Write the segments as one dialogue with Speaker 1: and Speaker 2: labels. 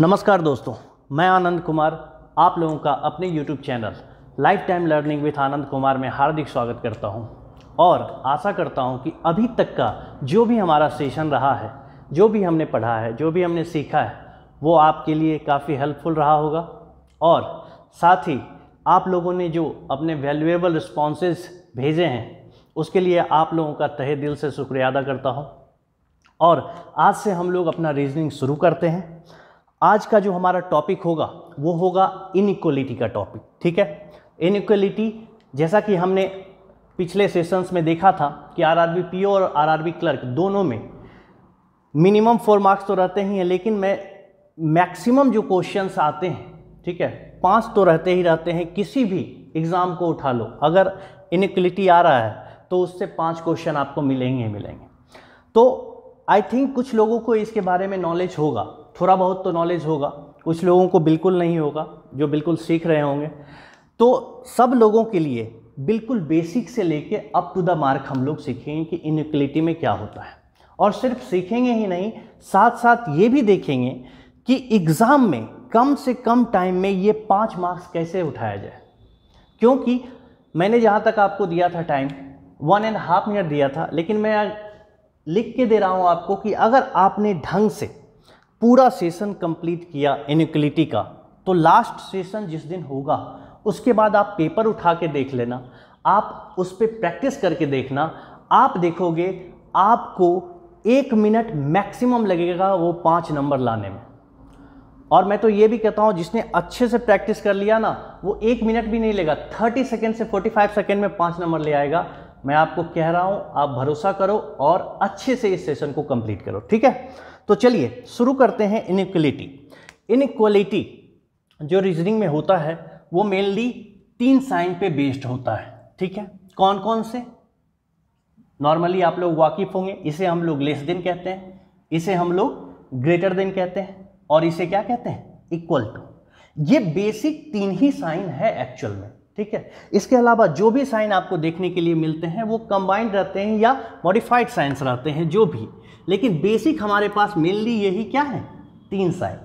Speaker 1: नमस्कार दोस्तों मैं आनंद कुमार आप लोगों का अपने YouTube channel life time learning with Anand Kumar में हार्दिक स्वागत करता हूं और आशा करता हूं कि अभी तक का जो भी हमारा सेशन रहा है जो भी हमने पढ़ा है जो भी हमने सीखा है वो आपके लिए काफ़ी हेल्पफुल रहा होगा और साथ ही आप लोगों ने जो अपने वैल्यूएबल रिस्पॉन्सेज भेजे हैं उसके लिए आप लोगों का तहे दिल से शुक्रिया अदा करता हूँ और आज से हम लोग अपना रीजनिंग शुरू करते हैं आज का जो हमारा टॉपिक होगा वो होगा इनक्वलिटी का टॉपिक ठीक है इनक्वलिटी जैसा कि हमने पिछले सेशंस में देखा था कि आरआरबी पीओ और आरआरबी क्लर्क दोनों में मिनिमम फोर मार्क्स तो रहते ही हैं लेकिन मैं मैक्सिमम जो क्वेश्चंस आते हैं ठीक है पांच तो रहते ही रहते हैं किसी भी एग्ज़ाम को उठा लो अगर इनक्वलिटी आ रहा है तो उससे पांच क्वेश्चन आपको मिलेंगे मिलेंगे तो आई थिंक कुछ लोगों को इसके बारे में नॉलेज होगा थोड़ा बहुत तो नॉलेज होगा कुछ लोगों को बिल्कुल नहीं होगा जो बिल्कुल सीख रहे होंगे तो सब लोगों के लिए बिल्कुल बेसिक से लेके अप टू द मार्क हम लोग सीखेंगे कि इनक्लिटी में क्या होता है और सिर्फ सीखेंगे ही नहीं साथ साथ ये भी देखेंगे कि एग्ज़ाम में कम से कम टाइम में ये पाँच मार्क्स कैसे उठाया जाए क्योंकि मैंने जहाँ तक आपको दिया था time one and half minute दिया था लेकिन मैं लिख के दे रहा हूँ आपको कि अगर आपने ढंग से पूरा सेशन कंप्लीट किया इनिक्लिटी का तो लास्ट सेशन जिस दिन होगा उसके बाद आप पेपर उठा के देख लेना आप उस पर प्रैक्टिस करके देखना आप देखोगे आपको एक मिनट मैक्सिमम लगेगा वो पाँच नंबर लाने में और मैं तो ये भी कहता हूँ जिसने अच्छे से प्रैक्टिस कर लिया ना वो एक मिनट भी नहीं लेगा थर्टी सेकेंड से फोर्टी फाइव सेकेंड में पाँच नंबर ले आएगा मैं आपको कह रहा हूँ आप भरोसा करो और अच्छे से इस सेशन को कंप्लीट करो ठीक है तो चलिए शुरू करते हैं इनक्वलिटी इनक्वलिटी जो रीजनिंग में होता है वो मेनली तीन साइन पे बेस्ड होता है ठीक है कौन कौन से नॉर्मली आप लोग वाकिफ होंगे इसे हम लोग लेस देन कहते हैं इसे हम लोग ग्रेटर देन कहते हैं और इसे क्या कहते हैं इक्वल टू ये बेसिक तीन ही साइन है एक्चुअल में ठीक है इसके अलावा जो भी साइन आपको देखने के लिए मिलते हैं वो कंबाइंड रहते हैं या मॉडिफाइड साइंस रहते हैं जो भी लेकिन बेसिक हमारे पास मेनली यही क्या है तीन साइन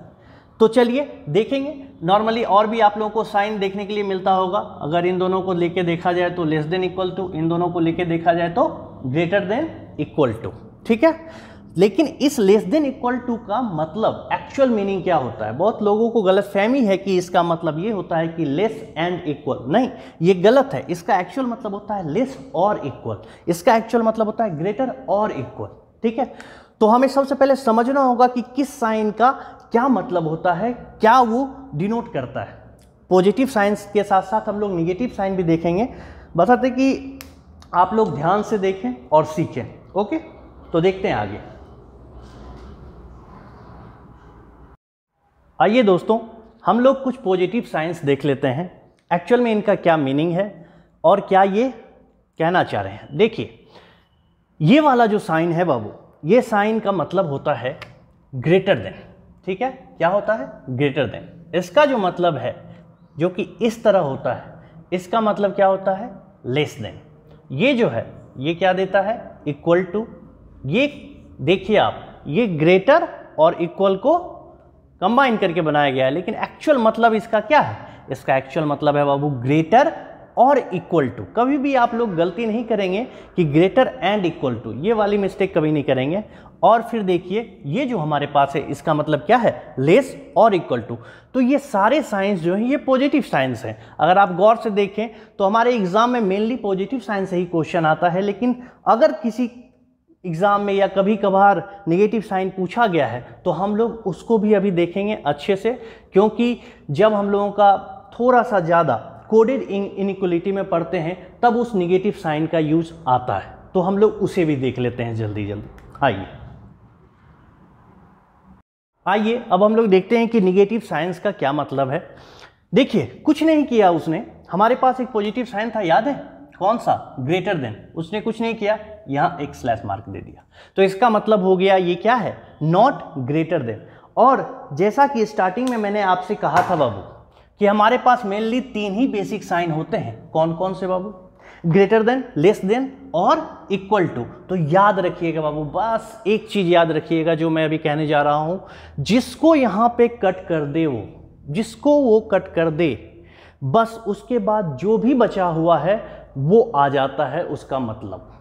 Speaker 1: तो चलिए देखेंगे नॉर्मली और भी आप लोगों को साइन देखने के लिए मिलता होगा अगर इन दोनों को लेके देखा जाए तो लेस देन इक्वल टू इन दोनों को लेके देखा जाए तो ग्रेटर देन इक्वल टू ठीक है लेकिन इस लेस देन इक्वल टू का मतलब एक्चुअल मीनिंग क्या होता है बहुत लोगों को गलत फहमी है कि इसका मतलब ये होता है कि लेस एंड इक्वल नहीं ये गलत है इसका एक्चुअल मतलब होता है लेस और इक्वल इसका एक्चुअल मतलब होता है ग्रेटर और इक्वल ठीक है तो हमें सबसे पहले समझना होगा कि किस साइन का क्या मतलब होता है क्या वो डिनोट करता है पॉजिटिव साइंस के साथ साथ हम लोग निगेटिव साइन भी देखेंगे बताते कि आप लोग ध्यान से देखें और सीखें ओके तो देखते हैं आगे आइए दोस्तों हम लोग कुछ पॉजिटिव साइंस देख लेते हैं एक्चुअल में इनका क्या मीनिंग है और क्या ये कहना चाह रहे हैं देखिए ये वाला जो साइन है बाबू ये साइन का मतलब होता है ग्रेटर देन ठीक है क्या होता है ग्रेटर देन इसका जो मतलब है जो कि इस तरह होता है इसका मतलब क्या होता है लेस देन ये जो है ये क्या देता है इक्वल टू ये देखिए आप ये ग्रेटर और इक्वल को कंबाइन करके बनाया गया है लेकिन एक्चुअल मतलब इसका क्या है इसका एक्चुअल मतलब है बाबू ग्रेटर और इक्वल टू कभी भी आप लोग गलती नहीं करेंगे कि ग्रेटर एंड इक्वल टू ये वाली मिस्टेक कभी नहीं करेंगे और फिर देखिए ये जो हमारे पास है इसका मतलब क्या है लेस और इक्वल टू तो ये सारे साइंस जो हैं ये पॉजिटिव साइंस हैं अगर आप गौर से देखें तो हमारे एग्ज़ाम में मेनली पॉजिटिव साइंस से ही क्वेश्चन आता है लेकिन अगर किसी एग्ज़ाम में या कभी कभार नेगेटिव साइन पूछा गया है तो हम लोग उसको भी अभी देखेंगे अच्छे से क्योंकि जब हम लोगों का थोड़ा सा ज़्यादा कोडेड इनिक्वलिटी में पढ़ते हैं तब उस निगेटिव साइन का यूज आता है तो हम लोग उसे भी देख लेते हैं जल्दी जल्दी आइए आइए अब हम लोग देखते हैं कि निगेटिव साइंस का क्या मतलब है देखिए कुछ नहीं किया उसने हमारे पास एक पॉजिटिव साइन था याद है कौन सा ग्रेटर देन उसने कुछ नहीं किया यहाँ एक स्लैश मार्क दे दिया तो इसका मतलब हो गया ये क्या है नॉट ग्रेटर देन और जैसा कि स्टार्टिंग में मैंने आपसे कहा था बाबू कि हमारे पास मेनली तीन ही बेसिक साइन होते हैं कौन कौन से बाबू ग्रेटर देन लेस देन और इक्वल टू तो याद रखिएगा बाबू बस एक चीज़ याद रखिएगा जो मैं अभी कहने जा रहा हूँ जिसको यहाँ पे कट कर दे वो जिसको वो कट कर दे बस उसके बाद जो भी बचा हुआ है वो आ जाता है उसका मतलब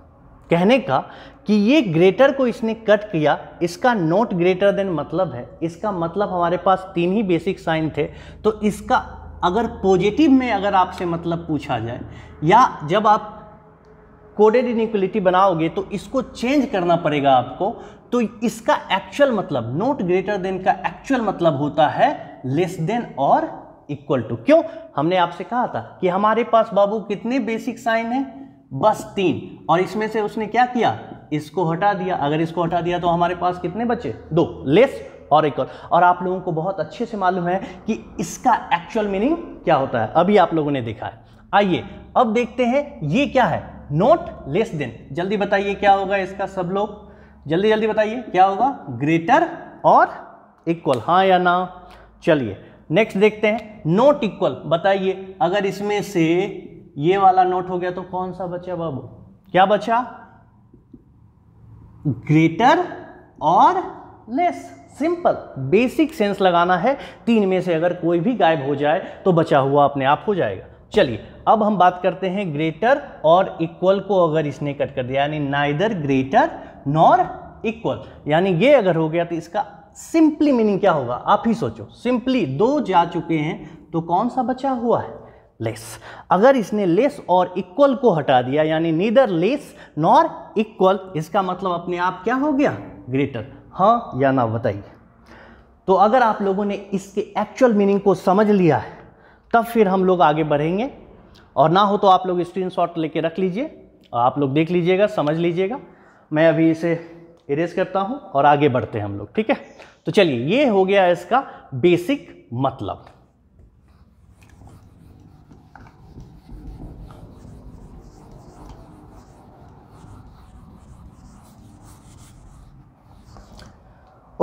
Speaker 1: कहने का कि ये ग्रेटर को इसने कट किया इसका नॉट ग्रेटर देन मतलब है इसका मतलब हमारे पास तीन ही बेसिक साइन थे तो इसका अगर पॉजिटिव में अगर आपसे मतलब पूछा जाए या जब आप कोडेड इनिक्वलिटी बनाओगे तो इसको चेंज करना पड़ेगा आपको तो इसका एक्चुअल मतलब नोट ग्रेटर देन का एक्चुअल मतलब होता है लेस देन और इक्वल टू क्यों हमने आपसे कहा था कि हमारे पास बाबू कितने बेसिक साइन है बस तीन और इसमें से उसने क्या किया इसको हटा दिया अगर इसको हटा दिया तो हमारे पास कितने बचे दो लेस और एक और और आप लोगों को बहुत अच्छे से मालूम है कि इसका एक्चुअल मीनिंग क्या होता है अभी आप लोगों ने देखा है आइए अब देखते हैं ये क्या है नोट लेस देन जल्दी बताइए क्या होगा इसका सब लोग जल्दी जल्दी बताइए क्या होगा ग्रेटर और इक्वल हाँ या ना चलिए नेक्स्ट देखते हैं नोट इक्वल बताइए अगर इसमें से ये वाला नोट हो गया तो कौन सा बचा बाबू क्या बचा ग्रेटर और लेस सिंपल बेसिक सेंस लगाना है तीन में से अगर कोई भी गायब हो जाए तो बचा हुआ अपने आप हो जाएगा चलिए अब हम बात करते हैं ग्रेटर और इक्वल को अगर इसने कट कर दिया यानी नाइदर ग्रेटर नॉर इक्वल यानी ये अगर हो गया तो इसका सिंपली मीनिंग क्या होगा आप ही सोचो सिंपली दो जा चुके हैं तो कौन सा बचा हुआ है लेस अगर इसने लेस और इक्वल को हटा दिया यानी नीदर लेस नॉर इक्वल इसका मतलब अपने आप क्या हो गया ग्रेटर हाँ या ना बताइए तो अगर आप लोगों ने इसके एक्चुअल मीनिंग को समझ लिया है तब फिर हम लोग आगे बढ़ेंगे और ना हो तो आप लोग स्क्रीन शॉट लेके रख लीजिए आप लोग देख लीजिएगा समझ लीजिएगा मैं अभी इसे इरेज करता हूँ और आगे बढ़ते हैं हम लोग ठीक है तो चलिए ये हो गया इसका बेसिक मतलब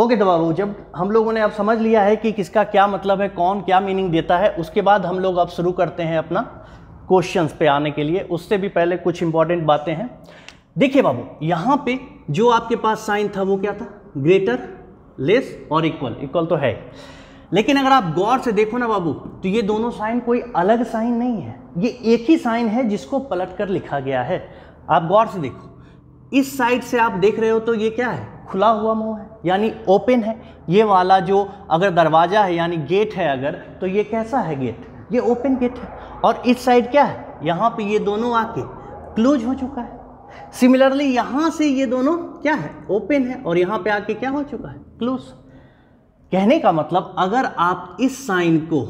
Speaker 1: ओके तो बाबू जब हम लोगों ने अब समझ लिया है कि किसका क्या मतलब है कौन क्या मीनिंग देता है उसके बाद हम लोग अब शुरू करते हैं अपना क्वेश्चंस पे आने के लिए उससे भी पहले कुछ इंपॉर्टेंट बातें हैं देखिए बाबू यहाँ पे जो आपके पास साइन था वो क्या था ग्रेटर लेस और इक्वल इक्वल तो है लेकिन अगर आप गौर से देखो ना बाबू तो ये दोनों साइन कोई अलग साइन नहीं है ये एक ही साइन है जिसको पलट कर लिखा गया है आप गौर से देखो इस साइड से आप देख रहे हो तो ये क्या है खुला हुआ मुंह है यानी ओपन है ये वाला जो अगर दरवाज़ा है यानी गेट है अगर तो ये कैसा है गेट ये ओपन गेट है और इस साइड क्या है यहाँ पे ये दोनों आके क्लोज हो चुका है सिमिलरली यहाँ से ये दोनों क्या है ओपन है और यहाँ पे आके क्या हो चुका है क्लोज कहने का मतलब अगर आप इस साइन को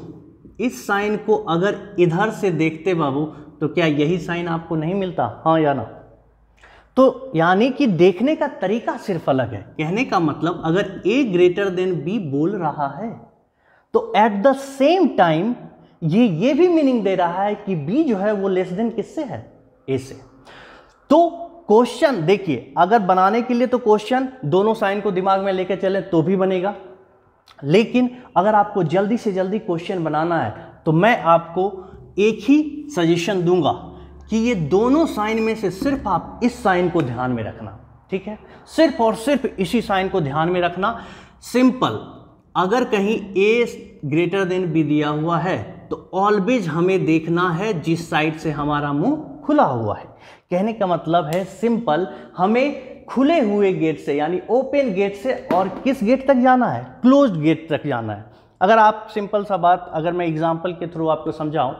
Speaker 1: इस साइन को अगर इधर से देखते बाबू तो क्या यही साइन आपको नहीं मिलता हाँ या ना तो यानी कि देखने का तरीका सिर्फ अलग है कहने का मतलब अगर ए ग्रेटर देन बी बोल रहा है तो एट द सेम टाइम ये ये भी मीनिंग दे रहा है कि बी जो है वो लेस देन किससे है ए से तो क्वेश्चन देखिए अगर बनाने के लिए तो क्वेश्चन दोनों साइन को दिमाग में लेकर चले तो भी बनेगा लेकिन अगर आपको जल्दी से जल्दी क्वेश्चन बनाना है तो मैं आपको एक ही सजेशन दूंगा कि ये दोनों साइन में से सिर्फ आप इस साइन को ध्यान में रखना ठीक है सिर्फ और सिर्फ इसी साइन को ध्यान में रखना सिंपल अगर कहीं ए ग्रेटर देन बी दिया हुआ है तो ऑलवेज हमें देखना है जिस साइड से हमारा मुंह खुला हुआ है कहने का मतलब है सिंपल हमें खुले हुए गेट से यानी ओपन गेट से और किस गेट तक जाना है क्लोज गेट तक जाना है अगर आप सिंपल सा बात अगर मैं एग्जाम्पल के थ्रू आपको समझाऊं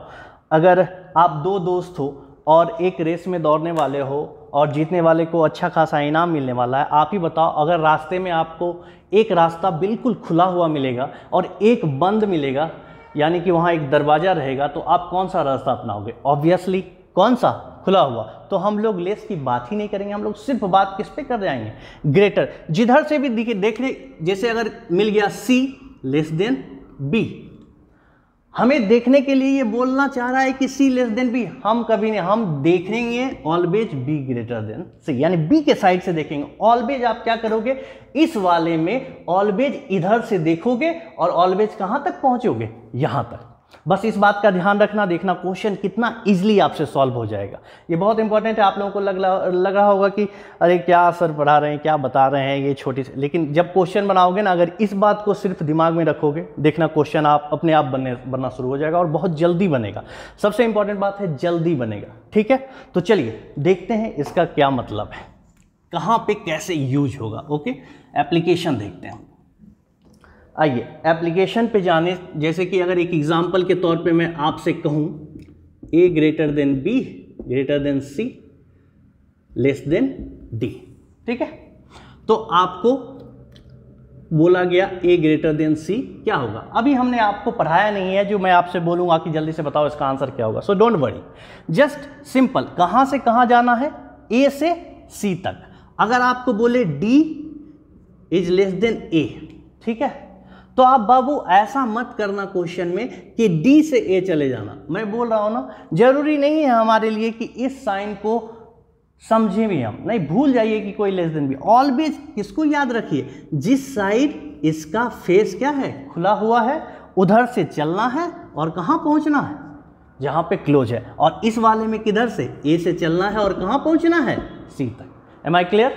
Speaker 1: अगर आप दो दोस्त हो और एक रेस में दौड़ने वाले हो और जीतने वाले को अच्छा खासा इनाम मिलने वाला है आप ही बताओ अगर रास्ते में आपको एक रास्ता बिल्कुल खुला हुआ मिलेगा और एक बंद मिलेगा यानी कि वहाँ एक दरवाज़ा रहेगा तो आप कौन सा रास्ता अपनाओगे ऑब्वियसली कौन सा खुला हुआ तो हम लोग लेस की बात ही नहीं करेंगे हम लोग सिर्फ बात किस पे कर जाएंगे ग्रेटर जिधर से भी दिखे देख ले जैसे अगर मिल गया सी लेस देन बी हमें देखने के लिए ये बोलना चाह रहा है कि सी लेस देन बी हम कभी नहीं हम देखेंगे always B greater than C यानी बी के साइड से देखेंगे ऑलवेज आप क्या करोगे इस वाले में ऑलवेज इधर से देखोगे और ऑलवेज कहाँ तक पहुँचोगे यहाँ तक बस इस बात का ध्यान रखना देखना क्वेश्चन कितना इजीली आपसे सॉल्व हो जाएगा ये बहुत इंपॉर्टेंट है आप लोगों को लग लग रहा होगा कि अरे क्या सर पढ़ा रहे हैं क्या बता रहे हैं ये छोटी सी लेकिन जब क्वेश्चन बनाओगे ना अगर इस बात को सिर्फ दिमाग में रखोगे देखना क्वेश्चन आप अपने आप बनने बनना शुरू हो जाएगा और बहुत जल्दी बनेगा सबसे इंपॉर्टेंट बात है जल्दी बनेगा ठीक है तो चलिए देखते हैं इसका क्या मतलब है कहाँ पर कैसे यूज होगा ओके एप्लीकेशन देखते हैं आइए एप्लीकेशन पे जाने जैसे कि अगर एक एग्जाम्पल के तौर पे मैं आपसे कहूँ A greater than B greater than C less than D ठीक है तो आपको बोला गया ए ग्रेटर देन सी क्या होगा अभी हमने आपको पढ़ाया नहीं है जो मैं आपसे बोलूँगा कि जल्दी से बताओ इसका आंसर क्या होगा so don't worry just simple कहाँ से कहाँ जाना है ए से सी तक अगर आपको बोले D is less than A ठीक है तो आप बाबू ऐसा मत करना क्वेश्चन में कि डी से ए चले जाना मैं बोल रहा हूँ ना जरूरी नहीं है हमारे लिए कि इस साइन को समझे भी हम नहीं भूल जाइए कि कोई लेस देन भी ऑलवेज किसको याद रखिए जिस साइड इसका फेस क्या है खुला हुआ है उधर से चलना है और कहाँ पहुँचना है जहाँ पे क्लोज है और इस वाले में किधर से ए से चलना है और कहाँ पहुँचना है सी तक एम आई क्लियर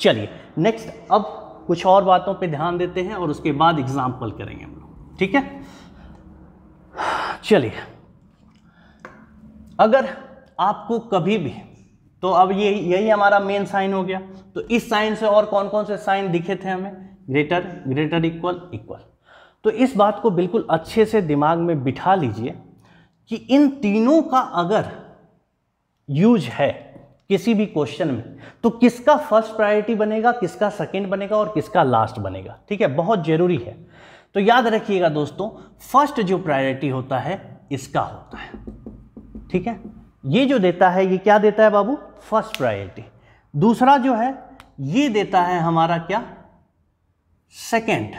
Speaker 1: चलिए नेक्स्ट अब कुछ और बातों पे ध्यान देते हैं और उसके बाद एग्जाम्पल करेंगे हम लोग ठीक है चलिए अगर आपको कभी भी तो अब ये यही हमारा मेन साइन हो गया तो इस साइन से और कौन कौन से साइन दिखे थे हमें ग्रेटर ग्रेटर इक्वल इक्वल तो इस बात को बिल्कुल अच्छे से दिमाग में बिठा लीजिए कि इन तीनों का अगर यूज है किसी भी क्वेश्चन में तो किसका फर्स्ट प्रायोरिटी बनेगा किसका सेकंड बनेगा और किसका लास्ट बनेगा ठीक है बहुत ज़रूरी है तो याद रखिएगा दोस्तों फर्स्ट जो प्रायोरिटी होता है इसका होता है ठीक है ये जो देता है ये क्या देता है बाबू फर्स्ट प्रायोरिटी दूसरा जो है ये देता है हमारा क्या सेकेंड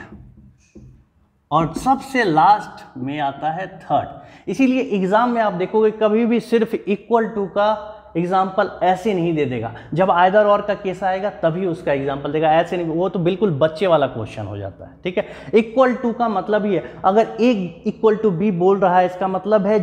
Speaker 1: और सबसे लास्ट में आता है थर्ड इसीलिए एग्जाम में आप देखोगे कभी भी सिर्फ इक्वल टू का एग्जाम्पल ऐसे नहीं दे देगा जब आयदर और का केस आएगा तभी उसका एग्जाम्पल देगा ऐसे नहीं वो तो बिल्कुल बच्चे वाला क्वेश्चन हो जाता है ठीक है इक्वल टू का मतलब ये अगर ए इक्वल टू बी बोल रहा है इसका मतलब है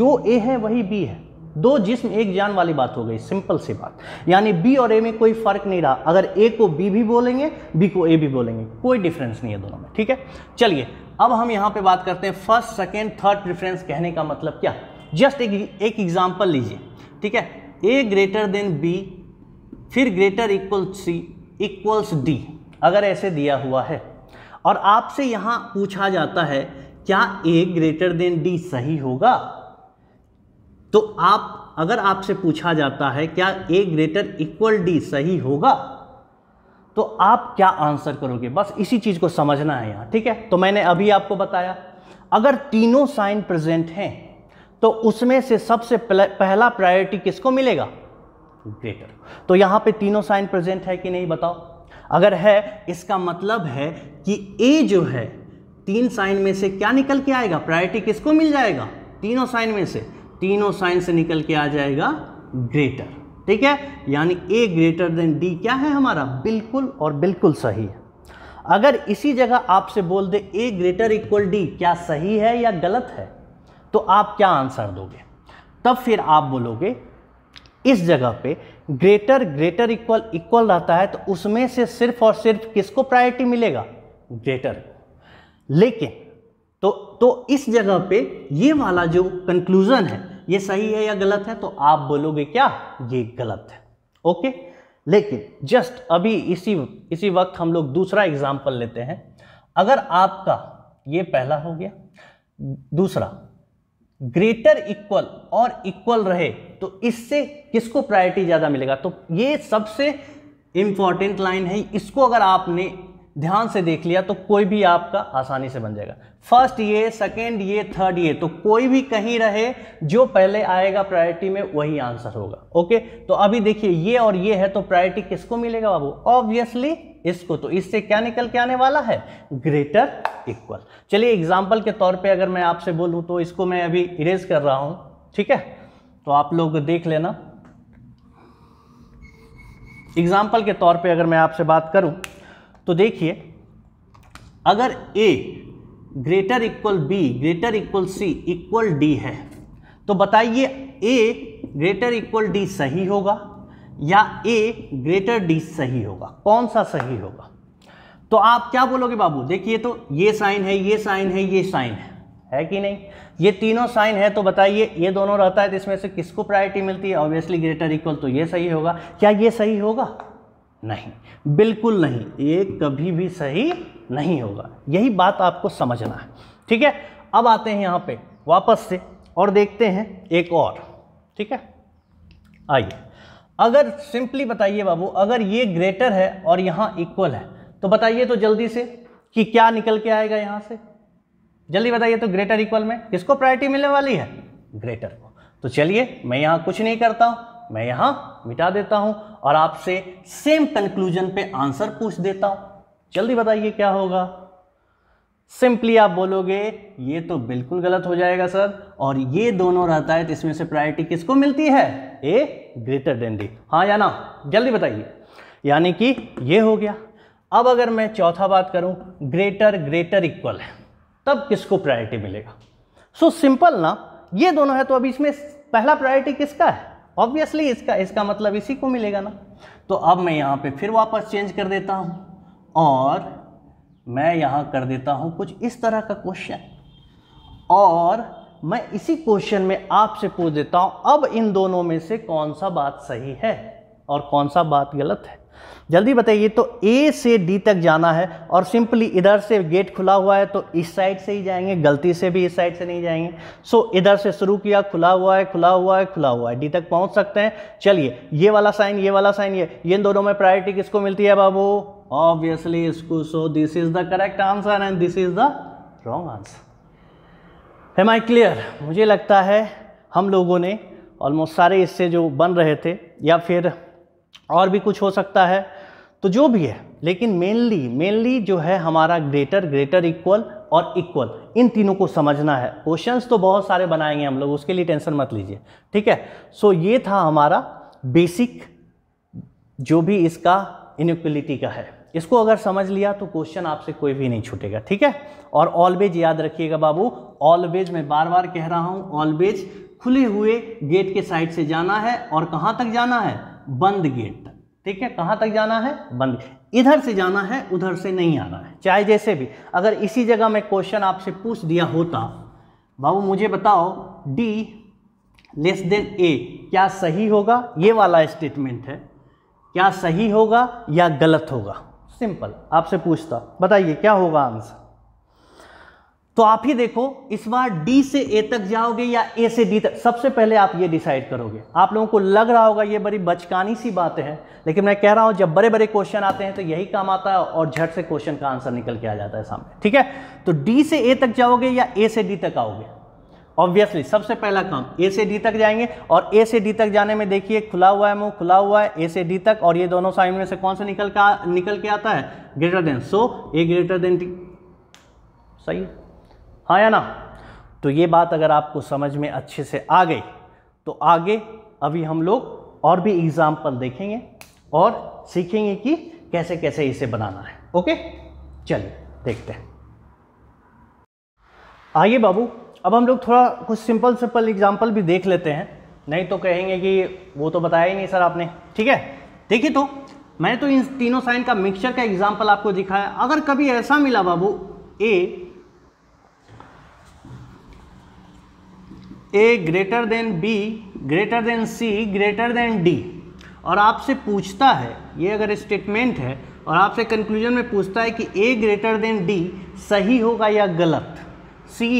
Speaker 1: जो ए है वही बी है दो जिसम एक जान वाली बात हो गई सिंपल सी बात यानी बी और ए में कोई फर्क नहीं रहा अगर ए को बी भी बोलेंगे बी को ए भी बोलेंगे कोई डिफरेंस नहीं है दोनों में ठीक है चलिए अब हम यहाँ पे बात करते हैं फर्स्ट सेकेंड थर्ड प्रिफरेंस कहने का मतलब क्या जस्ट एक एक एग्जाम्पल लीजिए ठीक है ए ग्रेटर देन बी फिर greater equal C equals D अगर ऐसे दिया हुआ है और आपसे यहां पूछा जाता है क्या ए ग्रेटर देन डी सही होगा तो आप अगर आपसे पूछा जाता है क्या ए ग्रेटर इक्वल डी सही होगा तो आप क्या आंसर करोगे बस इसी चीज़ को समझना है यहां ठीक है तो मैंने अभी आपको बताया अगर तीनों साइन प्रेजेंट हैं तो उसमें से सबसे पहला प्रायोरिटी किसको मिलेगा ग्रेटर तो यहाँ पे तीनों साइन प्रेजेंट है कि नहीं बताओ अगर है इसका मतलब है कि ए जो है तीन साइन में से क्या निकल के आएगा प्रायोरिटी किसको मिल जाएगा तीनों साइन में से तीनों साइन से निकल के आ जाएगा ग्रेटर ठीक है यानी ए ग्रेटर देन डी क्या है हमारा बिल्कुल और बिल्कुल सही है अगर इसी जगह आपसे बोल दे ए ग्रेटर इक्वल डी क्या सही है या गलत है तो आप क्या आंसर दोगे तब फिर आप बोलोगे इस जगह पे ग्रेटर ग्रेटर इक्वल इक्वल रहता है तो उसमें से सिर्फ और सिर्फ किसको प्रायोरिटी मिलेगा ग्रेटर लेकिन तो तो इस जगह पे ये वाला जो कंक्लूजन है ये सही है या गलत है तो आप बोलोगे क्या ये गलत है ओके लेकिन जस्ट अभी इसी इसी वक्त हम लोग दूसरा एग्जाम्पल लेते हैं अगर आपका ये पहला हो गया दूसरा ग्रेटर इक्वल और इक्वल रहे तो इससे किसको प्रायोरिटी ज़्यादा मिलेगा तो ये सबसे इम्पॉर्टेंट लाइन है इसको अगर आपने ध्यान से देख लिया तो कोई भी आपका आसानी से बन जाएगा फर्स्ट ये सेकेंड ये थर्ड ये तो कोई भी कहीं रहे जो पहले आएगा प्रायोरिटी में वही आंसर होगा ओके तो अभी देखिए ये और ये है तो प्रायोरिटी किसको मिलेगा बाबू ऑब्वियसली इसको तो इससे क्या निकल के आने वाला है ग्रेटर इक्वल चलिए एग्जाम्पल के तौर पे अगर मैं आपसे बोलूँ तो इसको मैं अभी इरेज कर रहा हूँ ठीक है तो आप लोग देख लेना एग्जाम्पल के तौर पे अगर मैं आपसे बात करूं तो देखिए अगर A greater equal B greater equal C equal D है तो बताइए ए ग्रेटर इक्वल डी सही होगा या ए ग्रेटर डी सही होगा कौन सा सही होगा तो आप क्या बोलोगे बाबू देखिए तो ये साइन है ये साइन है ये साइन है है कि नहीं ये तीनों साइन है तो बताइए ये दोनों रहता है तो इसमें से किसको प्रायोरिटी मिलती है ऑब्वियसली ग्रेटर इक्वल तो ये सही होगा क्या ये सही होगा नहीं बिल्कुल नहीं ये कभी भी सही नहीं होगा यही बात आपको समझना है ठीक है अब आते हैं यहाँ पे वापस से और देखते हैं एक और ठीक है आइए अगर सिंपली बताइए बाबू अगर ये ग्रेटर है और यहाँ इक्वल है तो बताइए तो जल्दी से कि क्या निकल के आएगा यहाँ से जल्दी बताइए तो ग्रेटर इक्वल में किसको प्रायोरिटी मिलने वाली है ग्रेटर को तो चलिए मैं यहाँ कुछ नहीं करता हूँ मैं यहाँ मिटा देता हूँ और आपसे सेम कंक्लूजन पे आंसर पूछ देता हूँ जल्दी बताइए क्या होगा सिंपली आप बोलोगे ये तो बिल्कुल गलत हो जाएगा सर और ये दोनों रहता है तो इसमें से प्रायोरिटी किसको मिलती है ए ग्रेटर देन डी हाँ या ना जल्दी बताइए यानी कि ये हो गया अब अगर मैं चौथा बात करूं ग्रेटर ग्रेटर इक्वल है तब किसको प्रायोरिटी मिलेगा सो so, सिंपल ना ये दोनों है तो अभी इसमें पहला प्रायोरिटी किसका है ऑब्वियसली इसका इसका मतलब इसी को मिलेगा ना तो अब मैं यहाँ पे फिर वापस चेंज कर देता हूँ और मैं यहाँ कर देता हूँ कुछ इस तरह का क्वेश्चन और मैं इसी क्वेश्चन में आपसे पूछ देता हूँ अब इन दोनों में से कौन सा बात सही है और कौन सा बात गलत है जल्दी बताइए तो ए से डी तक जाना है और सिंपली इधर से गेट खुला हुआ है तो इस साइड से ही जाएंगे गलती से भी इस साइड से नहीं जाएंगे सो so, इधर से शुरू किया खुला हुआ है खुला हुआ है खुला हुआ है डी तक पहुंच सकते हैं चलिए ये वाला साइन ये वाला साइन ये ये इन दोनों में प्रायोरिटी किसको मिलती है बाबू ऑब्वियसली इसको so this is the correct answer and this is the wrong answer am I clear मुझे लगता है हम लोगों ने ऑलमोस्ट सारे इससे जो बन रहे थे या फिर और भी कुछ हो सकता है तो जो भी है लेकिन मेनली मेनली जो है हमारा ग्रेटर ग्रेटर इक्वल और इक्वल इन तीनों को समझना है क्वेश्चंस तो बहुत सारे बनाएंगे हम लोग उसके लिए टेंशन मत लीजिए ठीक है सो ये था हमारा बेसिक जो भी इसका इनक्वलिटी का है इसको अगर समझ लिया तो क्वेश्चन आपसे कोई भी नहीं छूटेगा ठीक है और ऑलवेज याद रखिएगा बाबू ऑलवेज मैं बार बार कह रहा हूँ ऑलवेज खुले हुए गेट के साइड से जाना है और कहाँ तक जाना है बंद गेट तक ठीक है कहाँ तक जाना है बंद इधर से जाना है उधर से नहीं आना है चाहे जैसे भी अगर इसी जगह में क्वेश्चन आपसे पूछ दिया होता बाबू मुझे बताओ डी लेस देन ए क्या सही होगा ये वाला स्टेटमेंट है क्या सही होगा या गलत होगा सिंपल आपसे पूछता बताइए क्या होगा आंसर तो आप ही देखो इस बार डी से ए तक जाओगे या ए से डी तक सबसे पहले आप ये डिसाइड करोगे आप लोगों को लग रहा होगा ये बड़ी बचकानी सी बातें हैं लेकिन मैं कह रहा हूँ जब बड़े बड़े क्वेश्चन आते हैं तो यही काम आता है और झट से क्वेश्चन का आंसर निकल के आ जाता है सामने ठीक है तो डी से ए तक जाओगे या ए से डी तक आओगे ऑब्वियसली सबसे पहला काम ए से डी तक जाएंगे और ए से डी तक जाने में देखिए खुला हुआ है मुंह खुला हुआ है ए से डी तक और ये दोनों साइन में से कौन सा निकल का निकल के आता है greater than so A greater than T सही है हाँ या ना तो ये बात अगर आपको समझ में अच्छे से आ गई तो आगे अभी हम लोग और भी एग्ज़ाम्पल देखेंगे और सीखेंगे कि कैसे कैसे इसे बनाना है ओके चलिए देखते हैं आइए बाबू अब हम लोग थोड़ा कुछ सिंपल सिंपल एग्जाम्पल भी देख लेते हैं नहीं तो कहेंगे कि वो तो बताया ही नहीं सर आपने ठीक है देखिए तो मैंने तो इन तीनों साइन का मिक्सचर का एग्जाम्पल आपको दिखाया अगर कभी ऐसा मिला बाबू A A greater than B greater than C greater than D और आपसे पूछता है ये अगर स्टेटमेंट है और आपसे कंक्लूजन में पूछता है कि ए ग्रेटर देन डी सही होगा या गलत सी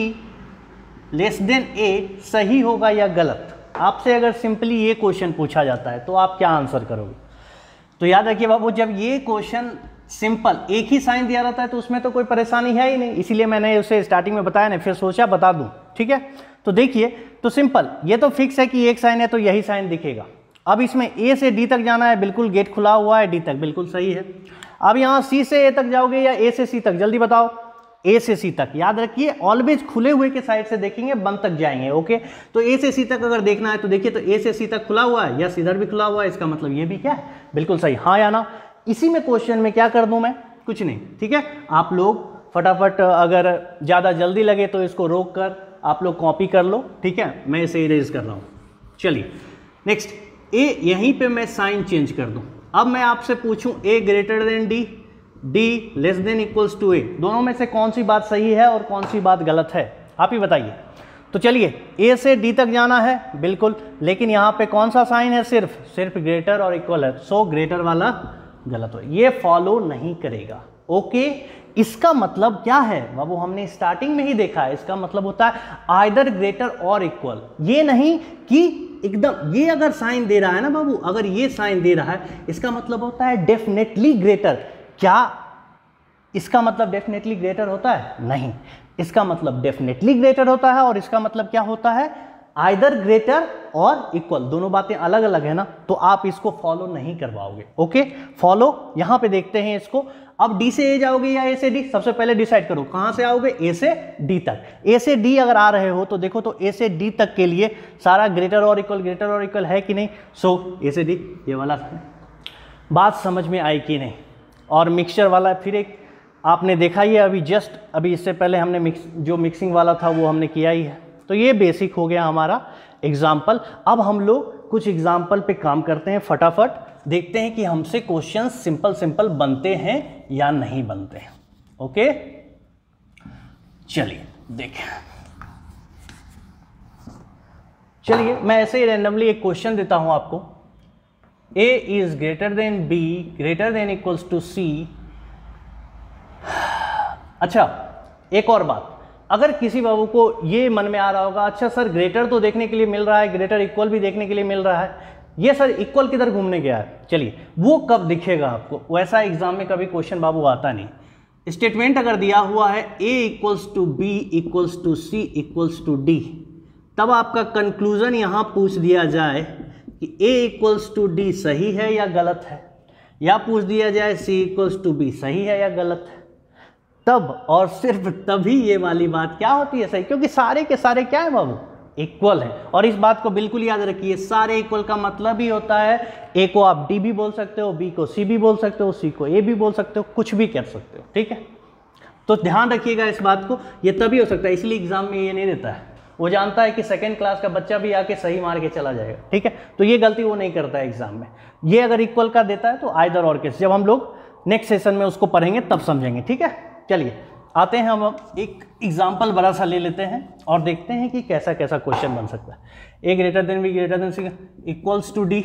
Speaker 1: लेस देन ए सही होगा या गलत आपसे अगर सिंपली ये क्वेश्चन पूछा जाता है तो आप क्या आंसर करोगे तो याद रखिए बाबू जब ये क्वेश्चन सिंपल एक ही साइन दिया रहता है तो उसमें तो कोई परेशानी है ही नहीं इसीलिए मैंने उसे स्टार्टिंग में बताया नहीं फिर सोचा बता दूँ ठीक है तो देखिए तो सिंपल ये तो फिक्स है कि एक साइन है तो यही साइन दिखेगा अब इसमें ए से डी तक जाना है बिल्कुल गेट खुला हुआ है डी तक बिल्कुल सही है अब यहाँ सी से ए तक जाओगे या ए से सी तक जल्दी बताओ ए से सी तक याद रखिए ऑलवेज खुले हुए के साइड से देखेंगे बंद तक जाएंगे ओके तो ए से सी तक अगर देखना है तो देखिए तो ए से सी तक खुला हुआ है यस इधर भी खुला हुआ है इसका मतलब ये भी क्या है बिल्कुल सही हाँ या ना इसी में क्वेश्चन में क्या कर दूँ मैं कुछ नहीं ठीक है आप लोग फटाफट अगर ज़्यादा जल्दी लगे तो इसको रोक कर आप लोग कॉपी कर लो ठीक है मैं इसे इरेज कर रहा हूँ चलिए नेक्स्ट ए यहीं पे मैं साइन चेंज कर दूँ अब मैं आपसे पूछूँ A greater than D D less than equals to A दोनों में से कौन सी बात सही है और कौन सी बात गलत है आप ही बताइए तो चलिए ए से डी तक जाना है बिल्कुल लेकिन यहाँ पे कौन सा साइन है सिर्फ सिर्फ ग्रेटर और इक्वल है सो so, ग्रेटर वाला गलत हो ये फॉलो नहीं करेगा ओके इसका मतलब क्या है बाबू हमने स्टार्टिंग में ही देखा है इसका मतलब होता है आइदर ग्रेटर और इक्वल ये नहीं कि एकदम ये अगर साइन दे रहा है ना बाबू अगर ये साइन दे रहा है इसका मतलब होता है डेफिनेटली ग्रेटर क्या इसका मतलब डेफिनेटली ग्रेटर होता है नहीं इसका मतलब डेफिनेटली ग्रेटर होता है और इसका मतलब क्या होता है आइदर ग्रेटर और इक्वल दोनों बातें अलग अलग है ना तो आप इसको फॉलो नहीं कर पाओगे ओके फॉलो यहां पे देखते हैं इसको अब डी से ए जाओगे या ए से डी सबसे पहले डिसाइड करो कहां से आओगे ए से डी तक ए से डी अगर आ रहे हो तो देखो तो ए से डी तक के लिए सारा ग्रेटर और इक्वल ग्रेटर और इक्वल है कि नहीं सो ए से डी ये वाला बात समझ में आई कि नहीं और मिक्सचर वाला फिर एक आपने देखा ही है अभी जस्ट अभी इससे पहले हमने मिक्स जो मिक्सिंग वाला था वो हमने किया ही है तो ये बेसिक हो गया हमारा एग्जाम्पल अब हम लोग कुछ एग्जाम्पल पे काम करते हैं फटाफट देखते हैं कि हमसे क्वेश्चन सिंपल सिंपल बनते हैं या नहीं बनते हैं ओके चलिए देखें चलिए मैं ऐसे ही रैंडमली एक क्वेश्चन देता हूं आपको A is greater than B greater than equals to C अच्छा एक और बात अगर किसी बाबू को ये मन में आ रहा होगा अच्छा सर ग्रेटर तो देखने के लिए मिल रहा है ग्रेटर इक्वल भी देखने के लिए मिल रहा है ये सर इक्वल किधर घूमने गया है चलिए वो कब दिखेगा आपको वैसा एग्जाम में कभी क्वेश्चन बाबू आता नहीं स्टेटमेंट अगर दिया हुआ है A equals to B equals to C equals to D तब आपका कंक्लूजन यहाँ पूछ दिया जाए कि ए इक्वल्स टू डी सही है या गलत है या पूछ दिया जाए सी इक्वल्स टू बी सही है या गलत है तब और सिर्फ तभी ये वाली बात क्या होती है सही क्योंकि सारे के सारे क्या है बाबू इक्वल है और इस बात को बिल्कुल याद रखिए सारे इक्वल का मतलब ही होता है ए को आप डी भी बोल सकते हो बी को सी भी बोल सकते हो सी को ए भी बोल सकते हो कुछ भी कर सकते हो ठीक है तो ध्यान रखिएगा इस बात को ये तभी हो सकता है इसलिए एग्जाम में ये नहीं देता है वो जानता है कि सेकेंड क्लास का बच्चा भी आके सही मार के चला जाएगा ठीक है तो ये गलती वो नहीं करता है एग्जाम में ये अगर इक्वल का देता है तो आयदर और केस जब हम लोग नेक्स्ट सेशन में उसको पढ़ेंगे तब समझेंगे ठीक है चलिए आते हैं हम एक एग्जाम्पल बड़ा सा ले लेते हैं और देखते हैं कि कैसा कैसा क्वेश्चन बन सकता है A greater than B greater than C equals to D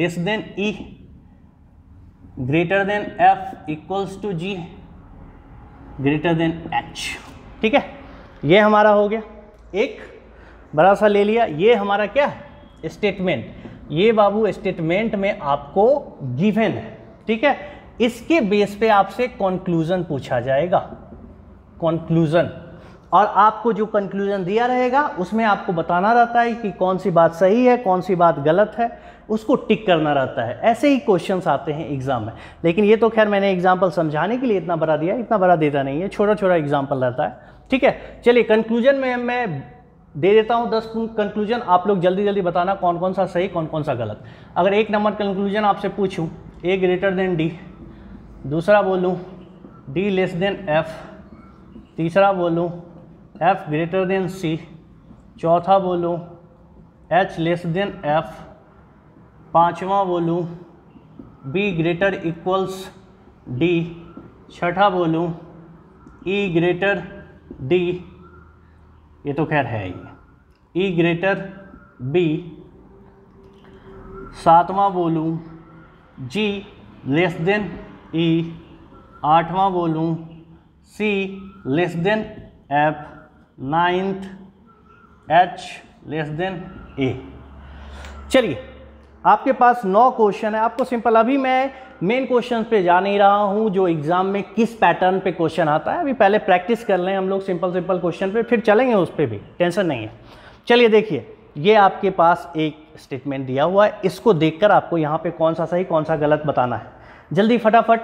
Speaker 1: less than E greater than F equals to G greater than H ठीक है ये हमारा हो गया एक बड़ा सा ले लिया ये हमारा क्या है स्टेटमेंट ये बाबू स्टेटमेंट में आपको गिवन है ठीक है इसके बेस पे आपसे कंक्लूजन पूछा जाएगा कंक्लूजन और आपको जो कंक्लूजन दिया रहेगा उसमें आपको बताना रहता है कि कौन सी बात सही है कौन सी बात गलत है उसको टिक करना रहता है ऐसे ही क्वेश्चंस आते हैं एग्ज़ाम में लेकिन ये तो खैर मैंने एग्जाम्पल समझाने के लिए इतना बड़ा दिया इतना बड़ा देता नहीं है छोटा छोटा एग्जाम्पल रहता है ठीक है चलिए कंक्लूजन में मैं दे देता हूँ दस कंक्लूजन आप लोग जल्दी जल्दी बताना कौन कौन सा सही कौन कौन सा गलत अगर एक नंबर कंक्लूजन आपसे पूछूँ ए ग्रेटर देन डी दूसरा बोलूँ डी लेस देन एफ तीसरा बोलूँ एफ ग्रेटर देन सी चौथा बोलूँ एच लेस देन एफ पाँचवा बोलूँ बी ग्रेटर इक्वल्स डी छठा बोलूँ ई ग्रेटर डी ये तो खैर है ही ई ग्रेटर बी सातवां बोलूँ G less than E e, आठवां बोलूं C less than F ninth H less than A चलिए आपके पास नौ क्वेश्चन है आपको सिंपल अभी मैं मेन क्वेश्चन पे जा नहीं रहा हूँ जो एग्ज़ाम में किस पैटर्न पे क्वेश्चन आता है अभी पहले प्रैक्टिस कर लें हम लोग सिंपल सिंपल क्वेश्चन पे फिर चलेंगे उस पर भी टेंशन नहीं है चलिए देखिए ये आपके पास एक स्टेटमेंट दिया हुआ है इसको देखकर आपको यहाँ पे कौन सा सही कौन सा गलत बताना है जल्दी फटाफट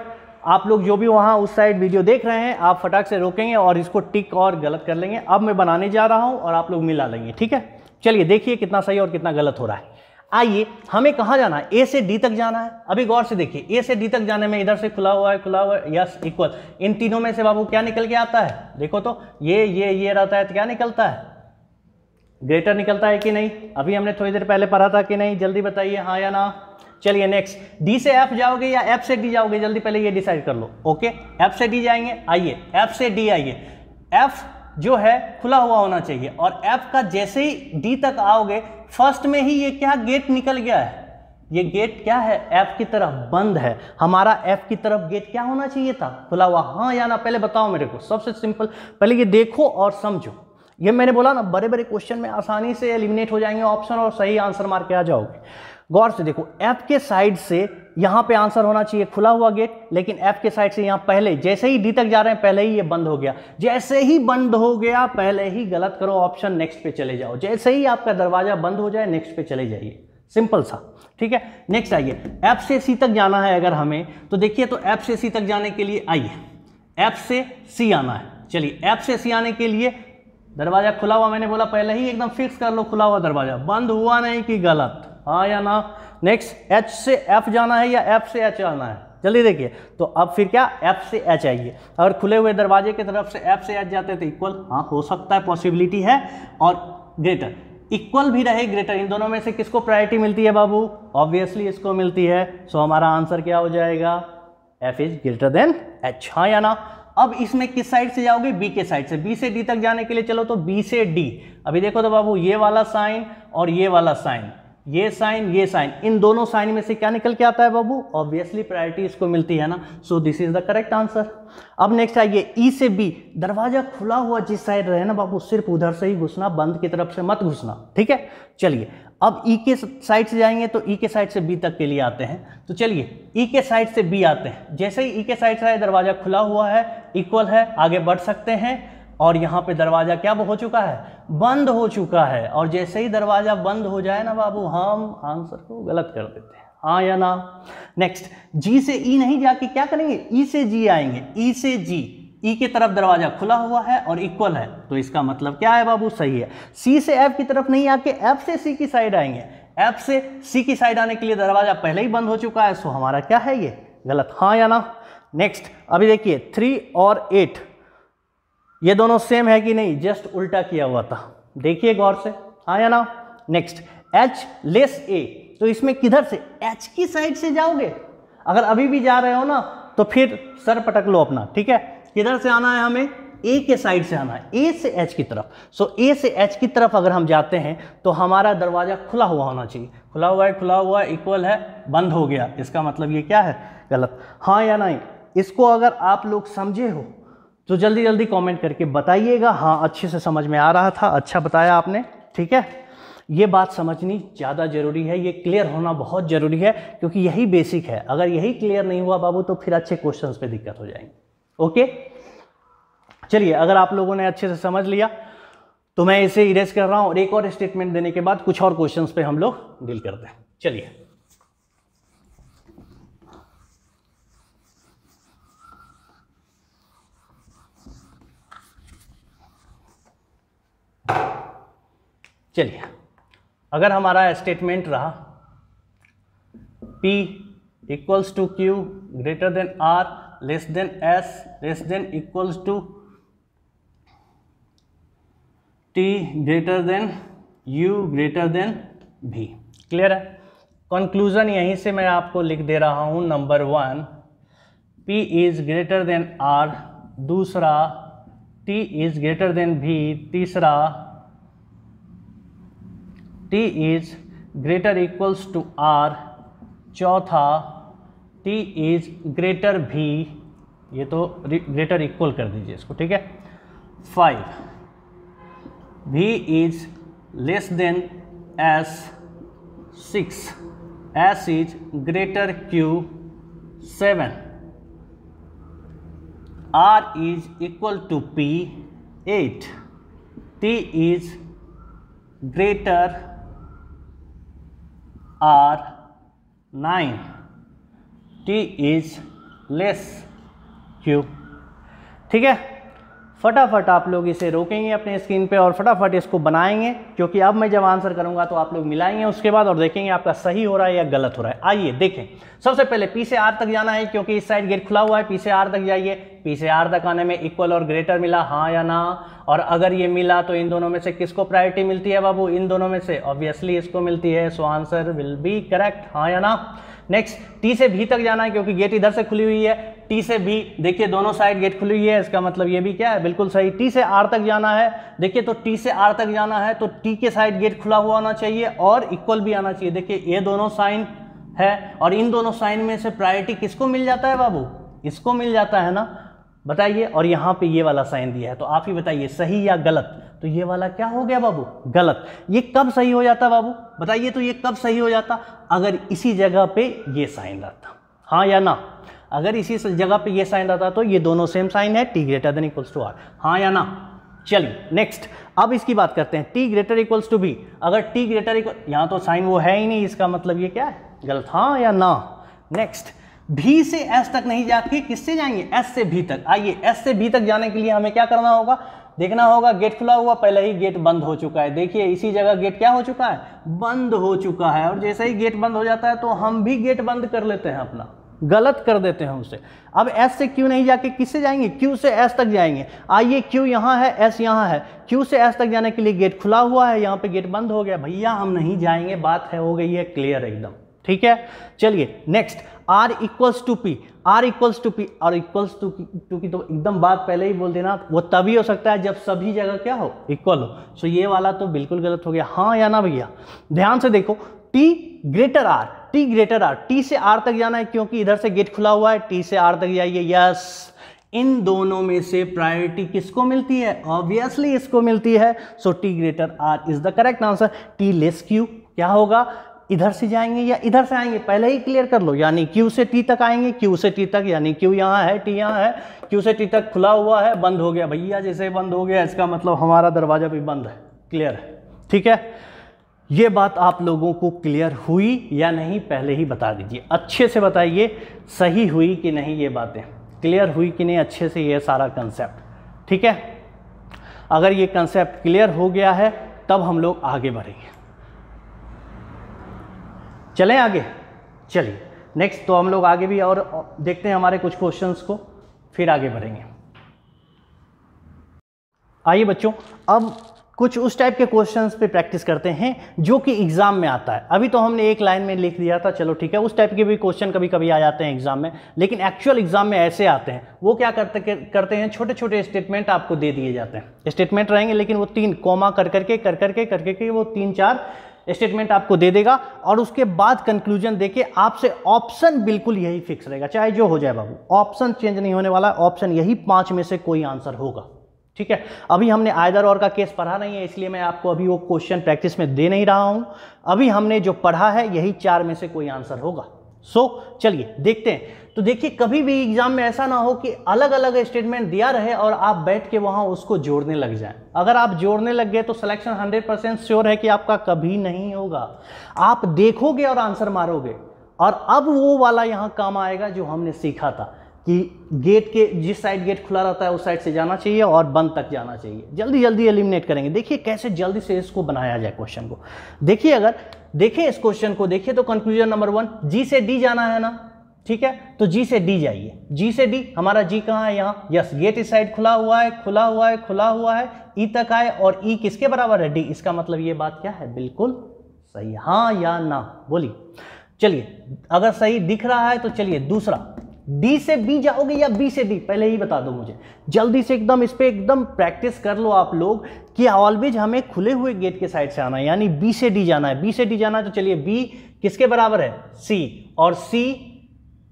Speaker 1: आप लोग जो भी वहाँ उस साइड वीडियो देख रहे हैं आप फटाक से रोकेंगे और इसको टिक और गलत कर लेंगे अब मैं बनाने जा रहा हूँ और आप लोग मिला लेंगे ठीक है चलिए देखिए कितना सही और कितना गलत हो रहा है आइए हमें कहाँ जाना है ए से डी तक जाना है अभी गौर से देखिए ए से डी तक जाने में इधर से खुला हुआ है खुला हुआ है यस इक्वल इन तीनों में से बाबू क्या निकल के आता है देखो तो ये ये ये रहता है तो क्या निकलता है ग्रेटर निकलता है कि नहीं अभी हमने थोड़ी देर पहले पढ़ा था कि नहीं जल्दी बताइए हाँ या ना चलिए नेक्स्ट डी से एफ जाओगे या एफ से डी जाओगे जल्दी पहले ये डिसाइड कर लो ओके एफ से डी जाएंगे आइए एफ से डी आइए एफ जो है खुला हुआ होना चाहिए और एफ का जैसे ही डी तक आओगे फर्स्ट में ही ये क्या गेट निकल गया है ये गेट क्या है एफ की तरफ बंद है हमारा एफ की तरफ गेट क्या होना चाहिए था खुला हुआ हाँ या ना पहले बताओ मेरे को सबसे सिंपल पहले ये देखो और समझो ये मैंने बोला ना बड़े बड़े क्वेश्चन में आसानी से एलिमिनेट हो जाएंगे ऑप्शन और सही आंसर मार के आ जाओगे गौर से देखो एफ के साइड से यहाँ पे आंसर होना चाहिए खुला हुआ गेट लेकिन एफ के साइड से यहाँ पहले जैसे ही डी तक जा रहे हैं पहले ही ये बंद हो गया जैसे ही बंद हो गया पहले ही गलत करो ऑप्शन नेक्स्ट पे चले जाओ जैसे ही आपका दरवाजा बंद हो जाए नेक्स्ट पे चले जाइए सिंपल सा ठीक है नेक्स्ट आइए एफ से सी तक जाना है अगर हमें तो देखिए तो एफ से सी तक जाने के लिए आइए एफ से सी आना है चलिए एफ से सी आने के लिए दरवाजा खुला हुआ मैंने बोला पहले ही एकदम फिक्स कर लो खुला हुआ दरवाजा बंद हुआ नहीं कि गलत हाँ या ना नेक्स्ट एच से एफ जाना है या एफ से एच आना है जल्दी देखिए तो अब फिर क्या एफ से एच आइए अगर खुले हुए दरवाजे की तरफ से एफ से एच जाते तो इक्वल हाँ हो सकता है पॉसिबिलिटी है और ग्रेटर इक्वल भी रहे ग्रेटर इन दोनों में से किसको प्रायोरिटी मिलती है बाबू ऑब्वियसली इसको मिलती है सो हमारा आंसर क्या हो जाएगा F is greater than H हाँ या ना अब इसमें किस साइड से जाओगे बी के साइड से बी से डी तक जाने के लिए चलो तो बी से डी अभी देखो तो बाबू ये वाला साइन और ये वाला साइन ये साइन ये साइन इन दोनों साइन में से क्या निकल के आता है बाबू ऑब्वियसली प्रायोरिटी इसको मिलती है ना so this is the correct answer अब नेक्स्ट आइए ई e से बी दरवाजा खुला हुआ जिस साइड रहे ना बाबू सिर्फ उधर से ही घुसना बंद की तरफ से मत घुसना ठीक है चलिए अब ई e के साइड से जाएंगे तो ई e के साइड से बी तक के लिए आते हैं तो चलिए ई के साइड से बी आते हैं जैसे ही ई के साइड से दरवाजा खुला हुआ है इक्वल है आगे बढ़ सकते हैं और यहाँ पे दरवाज़ा क्या हो चुका है बंद हो चुका है और जैसे ही दरवाज़ा बंद हो जाए ना बाबू हम आंसर को गलत कर देते हैं हाँ या ना नेक्स्ट जी से ई e नहीं जाके क्या करेंगे ई e से जी आएंगे ई e से जी ई की तरफ दरवाज़ा खुला हुआ है और इक्वल है तो इसका मतलब क्या है बाबू सही है सी से एफ की तरफ नहीं आके एफ से सी की साइड आएंगे एफ से सी की साइड आने के लिए दरवाज़ा पहले ही बंद हो चुका है सो हमारा क्या है ये गलत हाँ या ना नेक्स्ट अभी देखिए थ्री और एट ये दोनों सेम है कि नहीं जस्ट उल्टा किया हुआ था देखिए गौर से हाँ या ना नेक्स्ट एच लेस ए तो इसमें किधर से एच की साइड से जाओगे अगर अभी भी जा रहे हो ना तो फिर सर पटक लो अपना ठीक है किधर से आना है हमें ए के साइड से आना है ए से एच की तरफ सो ए से एच की तरफ अगर हम जाते हैं तो हमारा दरवाज़ा खुला हुआ होना चाहिए खुला हुआ है खुला हुआ इक्वल है बंद हो गया इसका मतलब ये क्या है गलत हाँ या नहीं इसको अगर आप लोग समझे हो तो जल्दी जल्दी कमेंट करके बताइएगा हाँ अच्छे से समझ में आ रहा था अच्छा बताया आपने ठीक है ये बात समझनी ज़्यादा ज़रूरी है ये क्लियर होना बहुत ज़रूरी है क्योंकि यही बेसिक है अगर यही क्लियर नहीं हुआ बाबू तो फिर अच्छे क्वेश्चन पर दिक्कत हो जाएंगे ओके चलिए अगर आप लोगों ने अच्छे से समझ लिया तो मैं इसे इरेज कर रहा हूँ और एक और स्टेटमेंट देने के बाद कुछ और क्वेश्चंस पे हम लोग डील करते हैं चलिए चलिए अगर हमारा स्टेटमेंट रहा P equals to Q greater than R less than S less than equals to T greater than U greater than V clear है कंक्लूजन यहीं से मैं आपको लिख दे रहा हूँ number one P is greater than R दूसरा T is greater than V तीसरा T is greater equals to R चौथा टी इज ग्रेटर भी ये तो ग्रेटर इक्वल कर दीजिए इसको ठीक है five B is less than S six S is greater Q seven R is equal to P eight T is greater R nine T is less Q ठीक है फटाफट आप लोग इसे रोकेंगे अपने स्क्रीन पे और फटाफट इसको बनाएंगे क्योंकि अब मैं जब आंसर करूंगा तो आप लोग मिलाएंगे उसके बाद और देखेंगे आपका सही हो रहा है या गलत हो रहा है आइए देखें सबसे पहले पी से आर तक जाना है क्योंकि इस साइड गेट खुला हुआ है पी से आर तक जाइए पी से आर तक आने में इक्वल और ग्रेटर मिला हाँ या ना और अगर ये मिला तो इन दोनों में से किसको प्रायोरिटी मिलती है बाबू इन दोनों में से ऑब्वियसली इसको मिलती है so answer will be correct हाँ या ना नेक्स्ट टी से भी तक जाना है क्योंकि गेट इधर से खुली हुई है टी से भी देखिए दोनों साइड गेट खुली हुई है इसका मतलब ये भी क्या है बिल्कुल सही टी से आर तक जाना है देखिए तो टी से आर तक जाना है तो टी के साइड गेट खुला हुआ होना चाहिए और इक्वल भी आना चाहिए देखिए ये दोनों साइन है और इन दोनों साइन में से प्रायोरिटी किसको मिल जाता है बाबू इसको मिल जाता है ना बताइए और यहाँ पे ये वाला साइन दिया है तो आप ही बताइए सही या गलत तो ये वाला क्या हो गया बाबू गलत ये कब सही हो जाता बाबू बताइए तो ये कब सही हो जाता अगर इसी जगह पे ये साइन रहता हाँ या ना अगर इसी जगह पे ये साइन रहता तो ये दोनों सेम साइन है T greater than equals to R हाँ या ना चलिए नेक्स्ट अब इसकी बात करते हैं T greater equals to B अगर टी ग्रेटर इक्वल यहाँ तो साइन वो है ही नहीं इसका मतलब ये क्या है गलत हाँ या ना नेक्स्ट भी से एस तक नहीं जाके किससे जाएंगे एस से भी तक आइए एस से भी तक जाने के लिए हमें क्या करना होगा देखना होगा गेट खुला हुआ पहले ही गेट बंद हो चुका है देखिए इसी जगह गेट क्या हो चुका है बंद हो चुका है और जैसे ही गेट बंद हो जाता है तो हम भी गेट बंद कर लेते हैं अपना गलत कर देते हैं उसे अब S से Q नहीं जाके किससे जाएंगे Q से S तक जाएंगे आइए Q यहाँ है S यहाँ है Q से S तक जाने के लिए गेट खुला हुआ है यहाँ पे गेट बंद हो गया भैया हम नहीं जाएंगे बात है हो गई है क्लियर एकदम ठीक है चलिए next R equals to P R equals to P और इक्वल्स टू टू की तो एकदम बात पहले ही बोल देना वो तभी हो सकता है जब सभी जगह क्या हो इक्वल हो सो ये वाला तो बिल्कुल गलत हो गया हाँ या ना भैया ध्यान से देखो T greater R T greater R T से आर तक जाना है क्योंकि इधर से गेट खुला हुआ है टी से आर तक जाइए यस इन दोनों में से प्रायोरिटी किसको मिलती है ऑब्वियसली इसको मिलती है so T greater R is the correct answer T less Q क्या होगा इधर से जाएंगे या इधर से आएंगे पहले ही क्लियर कर लो यानी क्यू से टी तक आएंगे क्यू से टी तक यानी क्यू यहाँ है टी यहाँ है क्यू से टी तक खुला हुआ है बंद हो गया भैया जैसे बंद हो गया इसका मतलब हमारा दरवाज़ा भी बंद है क्लियर है ठीक है ये बात आप लोगों को क्लियर हुई या नहीं पहले ही बता दीजिए अच्छे से बताइए सही हुई कि नहीं ये बातें क्लियर हुई कि नहीं अच्छे से ये सारा कंसेप्ट ठीक है अगर ये कंसेप्ट क्लियर हो गया है तब हम लोग आगे बढ़ेंगे चलें आगे चलिए नेक्स्ट तो हम लोग आगे भी और देखते हैं हमारे कुछ क्वेश्चंस को फिर आगे बढ़ेंगे आइए बच्चों अब कुछ उस टाइप के क्वेश्चंस पे प्रैक्टिस करते हैं जो कि एग्ज़ाम में आता है अभी तो हमने एक लाइन में लिख दिया था चलो ठीक है उस टाइप के भी क्वेश्चन कभी कभी आ जाते हैं एग्ज़ाम में लेकिन एक्चुअल एग्ज़ाम में ऐसे आते हैं वो क्या करते करते हैं छोटे छोटे स्टेटमेंट आपको दे दिए जाते हैं स्टेटमेंट रहेंगे लेकिन वो तीन कॉमा कर करके कर करके कर करके वो तीन चार स्टेटमेंट आपको दे देगा और उसके बाद कंक्लूजन देके आपसे ऑप्शन बिल्कुल यही फिक्स रहेगा चाहे जो हो जाए बाबू ऑप्शन चेंज नहीं होने वाला ऑप्शन यही पाँच में से कोई आंसर होगा ठीक है अभी हमने आयदर और का केस पढ़ा नहीं है इसलिए मैं आपको अभी वो क्वेश्चन प्रैक्टिस में दे नहीं रहा हूँ अभी हमने जो पढ़ा है यही चार में से कोई आंसर होगा सो so, चलिए देखते हैं तो देखिए कभी भी एग्जाम में ऐसा ना हो कि अलग अलग स्टेटमेंट दिया रहे और आप बैठ के वहाँ उसको जोड़ने लग जाएं अगर आप जोड़ने लग गए तो सिलेक्शन 100 परसेंट श्योर है कि आपका कभी नहीं होगा आप देखोगे और आंसर मारोगे और अब वो वाला यहाँ काम आएगा जो हमने सीखा था कि गेट के जिस साइड गेट खुला रहता है उस साइड से जाना चाहिए और बंद तक जाना चाहिए जल्दी जल्दी एलिमिनेट करेंगे देखिए कैसे जल्दी से इसको बनाया जाए क्वेश्चन को देखिए अगर देखें इस क्वेश्चन को देखिए तो कंक्लूजन नंबर वन जी से डी जाना है ना ठीक है तो जी से डी जाइए जी से डी हमारा जी कहाँ है यहाँ यस गेट इस साइड खुला हुआ है खुला हुआ है खुला हुआ है ई e तक आए और ई e किसके बराबर है डी इसका मतलब ये बात क्या है बिल्कुल सही हाँ या ना बोलिए चलिए अगर सही दिख रहा है तो चलिए दूसरा डी से बी जाओगे या बी से डी पहले ही बता दो मुझे जल्दी से एकदम इस पर एकदम प्रैक्टिस कर लो आप लोग कि ऑलवेज हमें खुले हुए गेट के साइड से आना है यानी बी से डी जाना है बी से डी जाना है तो चलिए बी किसके बराबर है सी और सी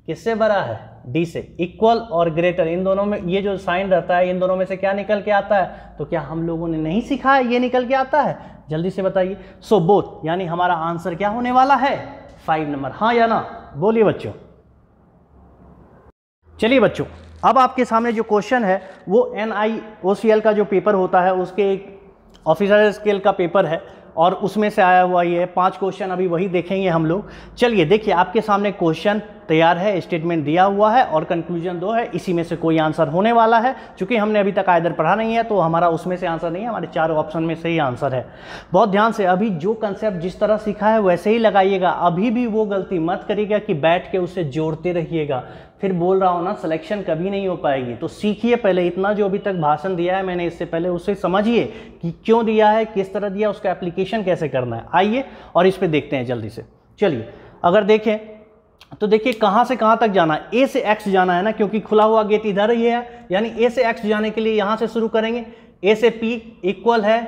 Speaker 1: किससे बड़ा है डी से इक्वल और ग्रेटर इन दोनों में ये जो साइन रहता है इन दोनों में से क्या निकल के आता है तो क्या हम लोगों ने नहीं सीखा है ये निकल के आता है जल्दी से बताइए सो बोथ यानी हमारा आंसर क्या होने वाला है फाइव नंबर हाँ या ना बोलिए बच्चों चलिए बच्चों अब आपके सामने जो क्वेश्चन है वो एन आई ओ सी एल का जो पेपर होता है उसके एक ऑफिसर स्केल का पेपर है और उसमें से आया हुआ ये पांच क्वेश्चन अभी वही देखेंगे हम लोग चलिए देखिए आपके सामने क्वेश्चन तैयार है स्टेटमेंट दिया हुआ है और कंक्लूजन दो है इसी में से कोई आंसर होने वाला है चूंकि हमने अभी तक आयदर पढ़ा नहीं है तो हमारा उसमें से आंसर नहीं है हमारे चार ऑप्शन में से ही आंसर है बहुत ध्यान से अभी जो कंसेप्ट जिस तरह सीखा है वैसे ही लगाइएगा अभी भी वो गलती मत करिएगा कि बैठ के उसे जोड़ते रहिएगा फिर बोल रहा हूँ ना सिलेक्शन कभी नहीं हो पाएगी तो सीखिए पहले इतना जो अभी तक भाषण दिया है मैंने इससे पहले उसे समझिए कि क्यों दिया है किस तरह दिया उसका एप्लीकेशन कैसे करना है आइए और इस पर देखते हैं जल्दी से चलिए अगर देखें तो देखिए कहाँ से कहाँ तक जाना है ए से एक्स जाना है ना क्योंकि खुला हुआ गेट इधर ही है यानी ए से एक्स जाने के लिए यहाँ से शुरू करेंगे ए से पी इक्वल है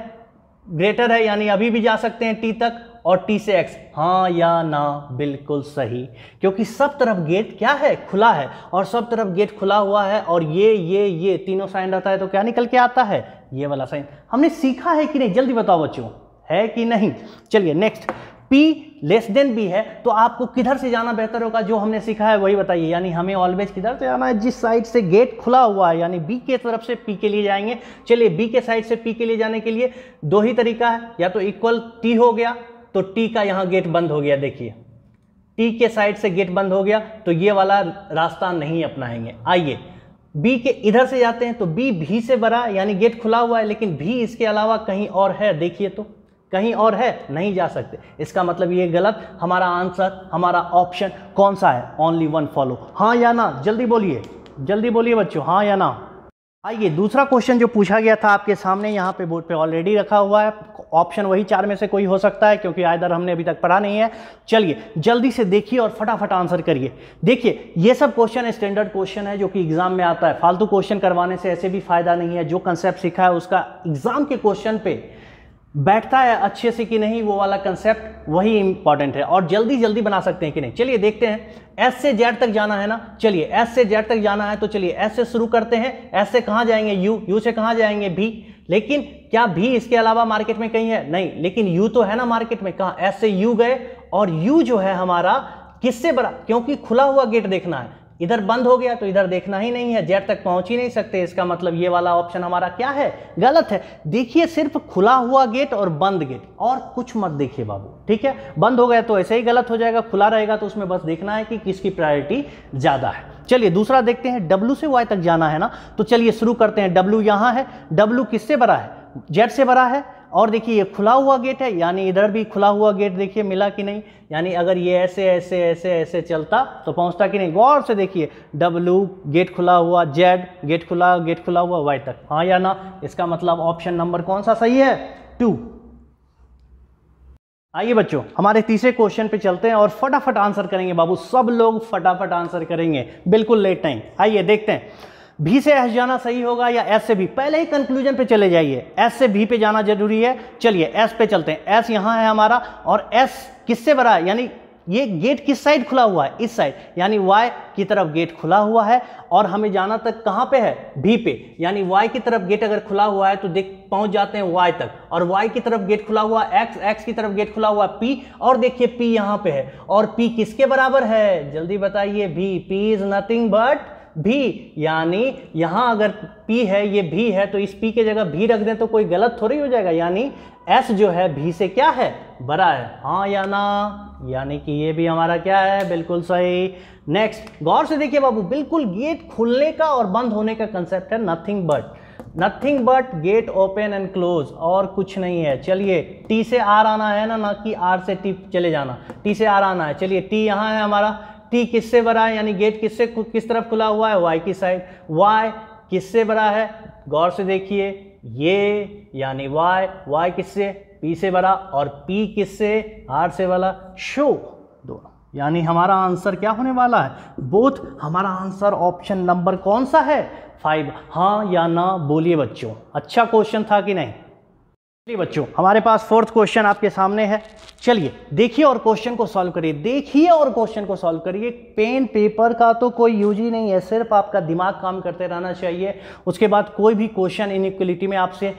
Speaker 1: ग्रेटर है यानी अभी भी जा सकते हैं टी तक और टी से एक्स हाँ या ना बिल्कुल सही क्योंकि सब तरफ गेट क्या है खुला है और सब तरफ गेट खुला हुआ है और ये ये ये तीनों साइन रहता है तो क्या निकल के आता है ये वाला साइन हमने सीखा है कि नहीं जल्दी बताओ बच्चों है कि नहीं चलिए next P less than B है तो आपको किधर से जाना बेहतर होगा जो हमने सीखा है वही बताइए यानी हमें ऑलवेज किधर से जाना है जिस साइड से गेट खुला हुआ है यानी बी के तरफ से पी के लिए जाएंगे चलिए बी के साइड से पी के लिए जाने के लिए दो ही तरीका है या तो इक्वल टी हो गया तो टी का यहाँ गेट बंद हो गया देखिए टी के साइड से गेट बंद हो गया तो ये वाला रास्ता नहीं अपनाएंगे आइए बी के इधर से जाते हैं तो बी भी से बड़ा यानी गेट खुला हुआ है लेकिन भी इसके अलावा कहीं और है देखिए तो कहीं और है नहीं जा सकते इसका मतलब ये गलत हमारा आंसर हमारा ऑप्शन कौन सा है ओनली वन फॉलो हाँ या ना जल्दी बोलिए जल्दी बोलिए बच्चों हाँ या ना आइए दूसरा क्वेश्चन जो पूछा गया था आपके सामने यहाँ पे बोर्ड पे ऑलरेडी रखा हुआ है ऑप्शन वही चार में से कोई हो सकता है क्योंकि आयदर हमने अभी तक पढ़ा नहीं है चलिए जल्दी से देखिए और फटाफट आंसर करिए देखिए ये सब क्वेश्चन स्टैंडर्ड क्वेश्चन है जो कि एग्जाम में आता है फालतू क्वेश्चन करवाने से ऐसे भी फायदा नहीं है जो कंसेप्ट सीखा है उसका एग्जाम के क्वेश्चन पे बैठता है अच्छे से कि नहीं वो वाला कंसेप्ट वही इंपॉर्टेंट है और जल्दी जल्दी बना सकते हैं कि नहीं चलिए देखते हैं एस से जेड तक जाना है ना चलिए एस से जेड तक जाना है तो चलिए एस से शुरू करते हैं एस से कहाँ जाएंगे यू यू से कहाँ जाएंगे भी लेकिन क्या भी इसके अलावा मार्केट में कहीं है नहीं लेकिन यू तो है ना मार्केट में कहाँ एस से यू गए और यू जो है हमारा किससे बड़ा क्योंकि खुला हुआ गेट देखना है इधर बंद हो गया तो इधर देखना ही नहीं है जेड तक पहुंच ही नहीं सकते इसका मतलब ये वाला ऑप्शन हमारा क्या है गलत है देखिए सिर्फ खुला हुआ गेट और बंद गेट और कुछ मत देखिए बाबू ठीक है बंद हो गया तो ऐसे ही गलत हो जाएगा खुला रहेगा तो उसमें बस देखना है कि किसकी प्रायोरिटी ज़्यादा है चलिए दूसरा देखते हैं डब्ल्यू से वाई तक जाना है ना तो चलिए शुरू करते हैं डब्ल्यू यहां है डब्ल्यू किससे बड़ा है जेड से बड़ा है और देखिए ये खुला हुआ गेट है यानी इधर भी खुला हुआ गेट देखिए मिला कि नहीं यानी अगर ये ऐसे ऐसे ऐसे ऐसे चलता तो पहुंचता कि नहीं गौर से देखिए W गेट खुला हुआ जेड गेट खुला गेट खुला हुआ वाई तक हाँ या ना इसका मतलब ऑप्शन नंबर कौन सा सही है टू आइए बच्चों हमारे तीसरे क्वेश्चन पे चलते हैं और फटाफट आंसर करेंगे बाबू सब लोग फटाफट आंसर करेंगे बिल्कुल लेट नहीं आइए देखते हैं भी से एस जाना सही होगा या एस से भी पहले ही कंक्लूजन पे चले जाइए एस से भी पे जाना जरूरी है चलिए एस पे चलते हैं एस यहाँ है हमारा और एस किससे बड़ा है यानी ये गेट किस साइड खुला हुआ है इस साइड यानी वाई की तरफ गेट खुला हुआ है और हमें जाना तक कहाँ पे है भी पे यानी वाई की तरफ गेट अगर खुला हुआ है तो देख पहुंच जाते हैं वाई तक और वाई की तरफ गेट खुला हुआ एक्स एक्स की तरफ गेट खुला हुआ पी और देखिए पी यहाँ पे है और पी किसके बराबर है जल्दी बताइए भी पी इज नथिंग बट भी यानी यहाँ अगर पी है ये भी है तो इस पी के जगह भी रख दें तो कोई गलत थोड़ी हो जाएगा यानी एस जो है भी से क्या है बड़ा है हाँ या ना यानी कि ये भी हमारा क्या है बिल्कुल सही नेक्स्ट गौर से देखिए बाबू बिल्कुल गेट खुलने का और बंद होने का कंसेप्ट है nothing but nothing but gate open and close और कुछ नहीं है चलिए टी से आर आना है ना ना कि आर से टी चले जाना टी से आर आना है चलिए टी यहाँ है हमारा टी किससे बड़ा है यानी गेट किससे किस तरफ खुला हुआ है वाई की साइड वाई किससे बड़ा है गौर से देखिए ये यानी वाई वाई किससे पी से बड़ा और पी किससे आर से बड़ा शो दोनों यानी हमारा आंसर क्या होने वाला है बोथ हमारा आंसर ऑप्शन नंबर कौन सा है फाइव हाँ या ना बोलिए बच्चों अच्छा क्वेश्चन था कि नहीं चलिए बच्चों हमारे पास फोर्थ क्वेश्चन आपके सामने है चलिए देखिए और क्वेश्चन को सॉल्व करिए देखिए और क्वेश्चन को सॉल्व करिए पेन पेपर का तो कोई यूज ही नहीं है सिर्फ आपका दिमाग काम करते रहना चाहिए उसके बाद कोई भी क्वेश्चन इनिक्वलिटी में आपसे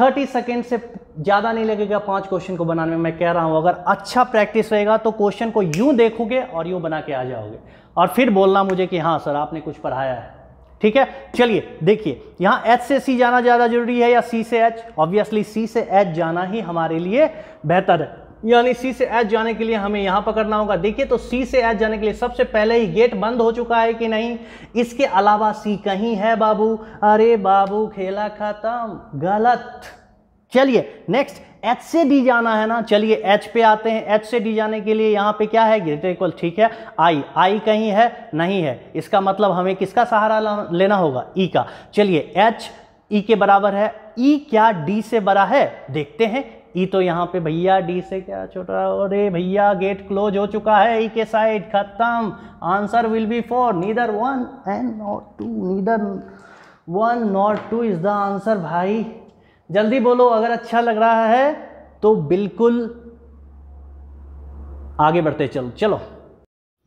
Speaker 1: 30 सेकेंड से ज़्यादा नहीं लगेगा पांच क्वेश्चन को बनाने में मैं कह रहा हूँ अगर अच्छा प्रैक्टिस रहेगा तो क्वेश्चन को यूँ देखोगे और यूँ बना के आ जाओगे और फिर बोलना मुझे कि हाँ सर आपने कुछ पढ़ाया है ठीक है चलिए देखिए यहां एच से सी जाना ज़्यादा जरूरी है या सी से एच ऑब्वियसली सी से एच जाना ही हमारे लिए बेहतर है यानी सी से एच जाने के लिए हमें यहां पकड़ना होगा देखिए तो सी से एच जाने के लिए सबसे पहले ही गेट बंद हो चुका है कि नहीं इसके अलावा सी कहीं है बाबू अरे बाबू खेला खत्म गलत चलिए नेक्स्ट एच से डी जाना है ना चलिए एच पे आते हैं एच से डी जाने के लिए यहाँ पे क्या है ग्रेटर इक्वल ठीक है आई आई कहीं है नहीं है इसका मतलब हमें किसका सहारा लेना होगा ई e का चलिए एच ई e के बराबर है ई e क्या डी से बड़ा है देखते हैं ई e तो यहाँ पे भैया डी से क्या छोटा अरे भैया गेट क्लोज हो चुका है ई e के साइड खत्म answer will be four neither one and not two neither one not two is the answer भाई जल्दी बोलो अगर अच्छा लग रहा है तो बिल्कुल आगे बढ़ते चलो चलो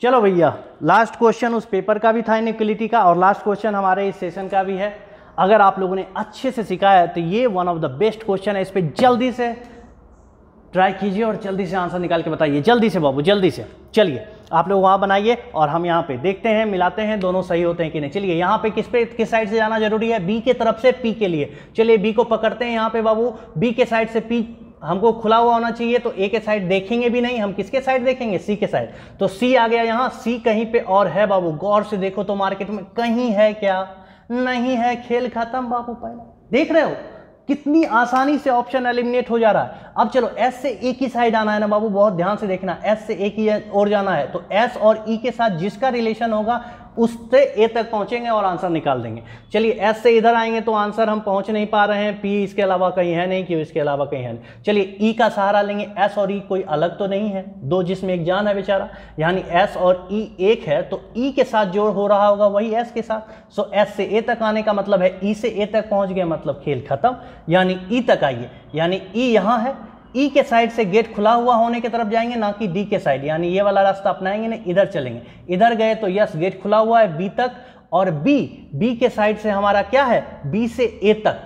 Speaker 1: चलो भैया लास्ट क्वेश्चन उस पेपर का भी था इनिक्वलिटी का और लास्ट क्वेश्चन हमारे इस सेशन का भी है अगर आप लोगों ने अच्छे से सिखाया है तो ये one of the best question है इस पर जल्दी से ट्राई कीजिए और जल्दी से आंसर निकाल के बताइए जल्दी से बाबू जल्दी से चलिए आप लोग वहाँ बनाइए और हम यहाँ पे देखते हैं मिलाते हैं दोनों सही होते हैं कि नहीं चलिए यहाँ पे किस पे किस साइड से जाना जरूरी है बी के तरफ से पी के लिए चलिए बी को पकड़ते हैं यहाँ पे बाबू बी के साइड से पी हमको खुला हुआ होना चाहिए तो ए के साइड देखेंगे भी नहीं हम किसके साइड देखेंगे सी के साइड तो सी आ गया यहाँ सी कहीं पर और है बाबू गौर से देखो तो मार्केट में कहीं है क्या नहीं है खेल खत्म बाबू पहले देख रहे हो कितनी आसानी से ऑप्शन एलिमिनेट हो जा रहा है अब चलो एस से ए की साइड आना है ना बाबू बहुत ध्यान से देखना एस से ए की ओर जाना है तो एस और ई e के साथ जिसका रिलेशन होगा उससे ए तक पहुंचेंगे और आंसर निकाल देंगे चलिए एस से इधर आएंगे तो आंसर हम पहुंच नहीं पा रहे हैं पी इसके अलावा कहीं है नहीं क्यों इसके अलावा कहीं है नहीं चलिए ई e का सहारा लेंगे एस और ई e कोई अलग तो नहीं है दो जिसमें एक जान है बेचारा यानी एस और ई e एक है तो ई के साथ जोड़ हो रहा होगा वही एस के साथ सो एस से ए तक आने का मतलब है ई से ए तक पहुँच गए मतलब खेल खत्म यानी ई तक आइए यानी ई यहाँ है ई e के साइड से गेट खुला हुआ होने की तरफ जाएंगे ना कि डी के साइड यानी ये वाला रास्ता अपनाएंगे ना इधर चलेंगे इधर गए तो यस गेट खुला हुआ है बी तक और बी बी के साइड से हमारा क्या है बी से ए तक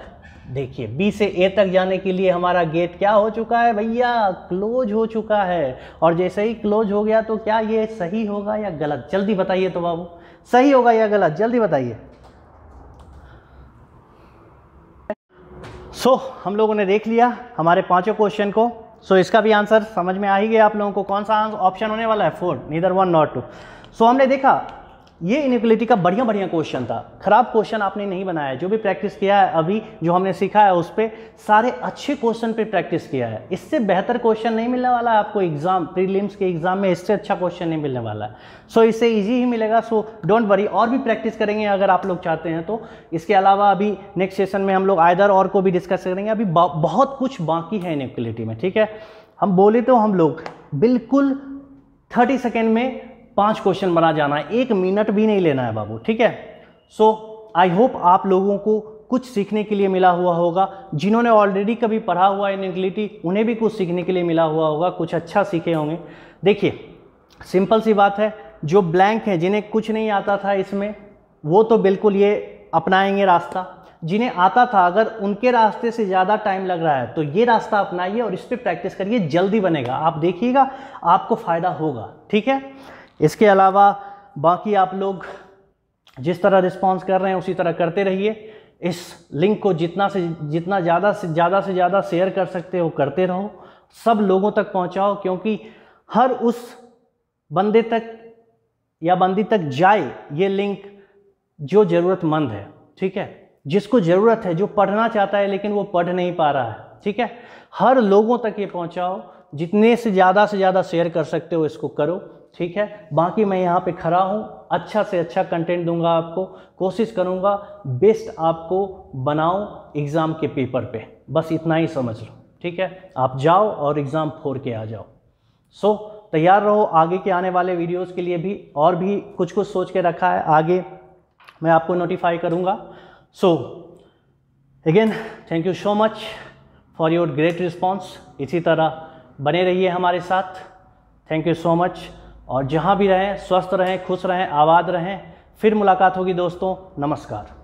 Speaker 1: देखिए बी से ए तक जाने के लिए हमारा गेट क्या हो चुका है भैया क्लोज हो चुका है और जैसे ही क्लोज हो गया तो क्या ये सही होगा या गलत जल्दी बताइए तो बाबू सही होगा या गलत जल्दी बताइए सो so, हम लोगों ने देख लिया हमारे पांचों क्वेश्चन को सो so, इसका भी आंसर समझ में आ ही गया आप लोगों को कौन सा ऑप्शन होने वाला है four neither one not two so हमने देखा ये इनिक्वलिटी का बढ़िया बढ़िया क्वेश्चन था खराब क्वेश्चन आपने नहीं बनाया जो भी प्रैक्टिस किया है अभी जो हमने सीखा है उस पर सारे अच्छे क्वेश्चन पे प्रैक्टिस किया है इससे बेहतर क्वेश्चन नहीं मिलने वाला है आपको एग्जाम प्रीलिम्स के एग्जाम में इससे अच्छा क्वेश्चन नहीं मिलने वाला है सो so, इससे ईजी ही मिलेगा सो डोंट वरी और भी प्रैक्टिस करेंगे अगर आप लोग चाहते हैं तो इसके अलावा अभी नेक्स्ट सेशन में हम लोग आयदर और को भी डिस्कस करेंगे अभी बहुत कुछ बाकी है इनिक्वलिटी में ठीक है हम बोले तो हम लोग बिल्कुल थर्टी सेकेंड में पांच क्वेश्चन बना जाना है एक मिनट भी नहीं लेना है बाबू ठीक है सो आई होप आप लोगों को कुछ सीखने के लिए मिला हुआ होगा जिन्होंने ऑलरेडी कभी पढ़ा हुआ है इनक्लिटी उन्हें भी कुछ सीखने के लिए मिला हुआ होगा कुछ अच्छा सीखे होंगे देखिए सिंपल सी बात है जो ब्लैंक हैं जिन्हें कुछ नहीं आता था इसमें वो तो बिल्कुल ये अपनाएंगे रास्ता जिन्हें आता था अगर उनके रास्ते से ज़्यादा टाइम लग रहा है तो ये रास्ता अपनाइए और इस पर प्रैक्टिस करिए जल्दी बनेगा आप देखिएगा आपको फ़ायदा होगा ठीक है इसके अलावा बाकी आप लोग जिस तरह रिस्पॉन्स कर रहे हैं उसी तरह करते रहिए इस लिंक को जितना से जितना ज़्यादा से ज़्यादा से ज़्यादा शेयर कर सकते हो करते रहो सब लोगों तक पहुंचाओ क्योंकि हर उस बंदे तक या बंदी तक जाए ये लिंक जो ज़रूरतमंद है ठीक है जिसको ज़रूरत है जो पढ़ना चाहता है लेकिन वो पढ़ नहीं पा रहा है ठीक है हर लोगों तक ये पहुंचाओ जितने से ज़्यादा से ज़्यादा शेयर कर सकते हो इसको करो ठीक है बाकी मैं यहाँ पे खड़ा हूँ अच्छा से अच्छा कंटेंट दूंगा आपको कोशिश करूँगा बेस्ट आपको बनाऊँ एग्ज़ाम के पेपर पे बस इतना ही समझ लो ठीक है आप जाओ और एग्ज़ाम फोड़ के आ जाओ सो तैयार रहो आगे के आने वाले वीडियोज़ के लिए भी और भी कुछ कुछ सोच के रखा है आगे मैं आपको नोटिफाई करूँगा so again thank you so much for your great response इसी तरह बने रहिए हमारे साथ थैंक यू सो मच और जहाँ भी रहें स्वस्थ रहें खुश रहें आबाद रहें फिर मुलाकात होगी दोस्तों नमस्कार